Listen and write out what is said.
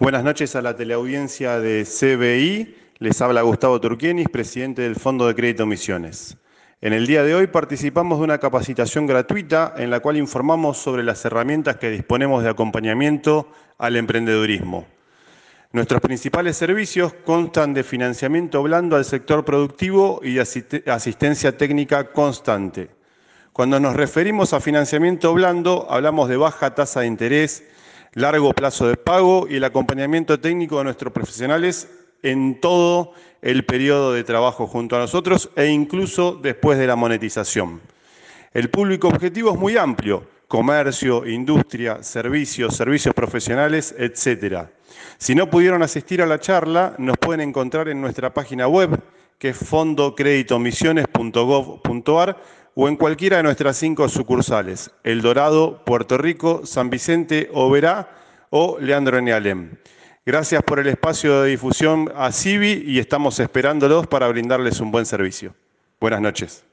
Buenas noches a la teleaudiencia de CBI. Les habla Gustavo Turquienis, presidente del Fondo de Crédito Misiones. En el día de hoy participamos de una capacitación gratuita en la cual informamos sobre las herramientas que disponemos de acompañamiento al emprendedurismo. Nuestros principales servicios constan de financiamiento blando al sector productivo y asistencia técnica constante. Cuando nos referimos a financiamiento blando, hablamos de baja tasa de interés, largo plazo de pago y el acompañamiento técnico de nuestros profesionales en todo el periodo de trabajo junto a nosotros e incluso después de la monetización. El público objetivo es muy amplio, comercio, industria, servicios, servicios profesionales, etc. Si no pudieron asistir a la charla, nos pueden encontrar en nuestra página web, que es fondocreditomisiones.gov.ar, o en cualquiera de nuestras cinco sucursales, El Dorado, Puerto Rico, San Vicente, Oberá o Leandro Nealem. Gracias por el espacio de difusión a CIVI y estamos esperándolos para brindarles un buen servicio. Buenas noches.